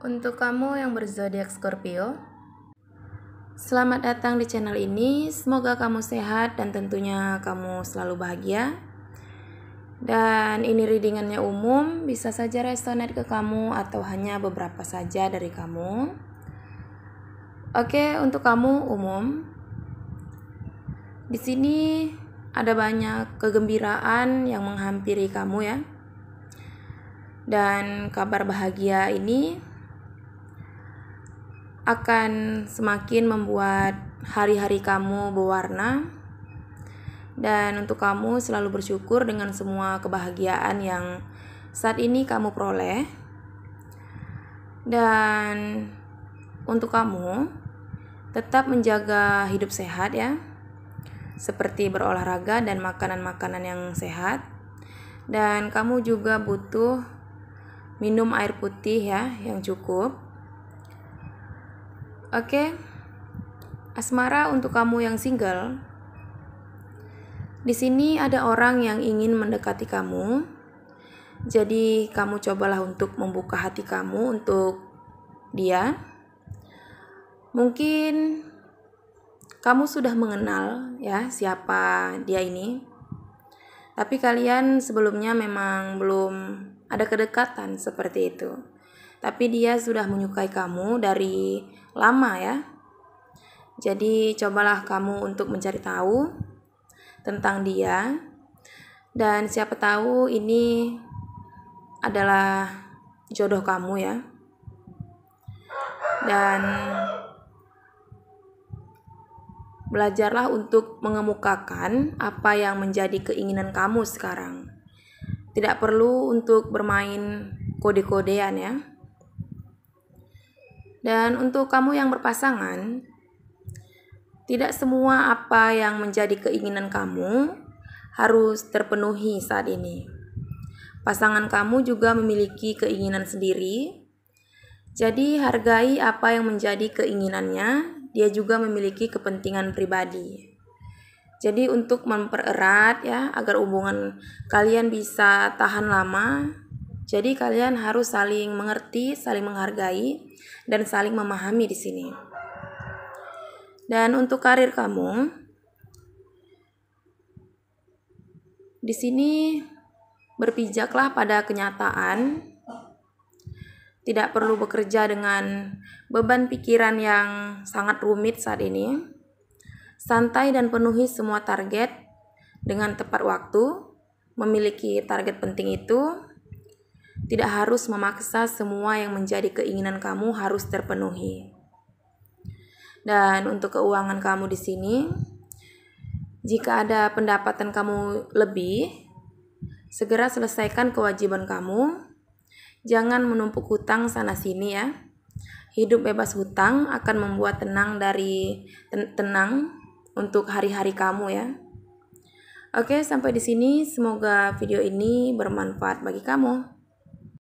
Untuk kamu yang berzodiak Scorpio, selamat datang di channel ini. Semoga kamu sehat dan tentunya kamu selalu bahagia. Dan ini readingannya umum, bisa saja resonate ke kamu atau hanya beberapa saja dari kamu. Oke, untuk kamu umum. Di sini ada banyak kegembiraan yang menghampiri kamu ya. Dan kabar bahagia ini akan semakin membuat hari-hari kamu berwarna dan untuk kamu selalu bersyukur dengan semua kebahagiaan yang saat ini kamu peroleh. Dan untuk kamu tetap menjaga hidup sehat ya. Seperti berolahraga dan makanan-makanan yang sehat. Dan kamu juga butuh minum air putih ya yang cukup Oke, okay? asmara untuk kamu yang single. Di sini ada orang yang ingin mendekati kamu, jadi kamu cobalah untuk membuka hati kamu untuk dia. Mungkin kamu sudah mengenal ya siapa dia ini, tapi kalian sebelumnya memang belum ada kedekatan seperti itu tapi dia sudah menyukai kamu dari lama ya. Jadi cobalah kamu untuk mencari tahu tentang dia dan siapa tahu ini adalah jodoh kamu ya. Dan belajarlah untuk mengemukakan apa yang menjadi keinginan kamu sekarang. Tidak perlu untuk bermain kode-kodean ya. Dan untuk kamu yang berpasangan, tidak semua apa yang menjadi keinginan kamu harus terpenuhi saat ini. Pasangan kamu juga memiliki keinginan sendiri. Jadi, hargai apa yang menjadi keinginannya. Dia juga memiliki kepentingan pribadi. Jadi, untuk mempererat ya agar hubungan kalian bisa tahan lama, jadi kalian harus saling mengerti, saling menghargai, dan saling memahami di sini. Dan untuk karir kamu, di sini berpijaklah pada kenyataan. Tidak perlu bekerja dengan beban pikiran yang sangat rumit saat ini. Santai dan penuhi semua target dengan tepat waktu. Memiliki target penting itu tidak harus memaksa semua yang menjadi keinginan kamu harus terpenuhi. Dan untuk keuangan kamu di sini, jika ada pendapatan kamu lebih, segera selesaikan kewajiban kamu. Jangan menumpuk hutang sana-sini ya. Hidup bebas hutang akan membuat tenang dari tenang untuk hari-hari kamu ya. Oke, sampai di sini semoga video ini bermanfaat bagi kamu.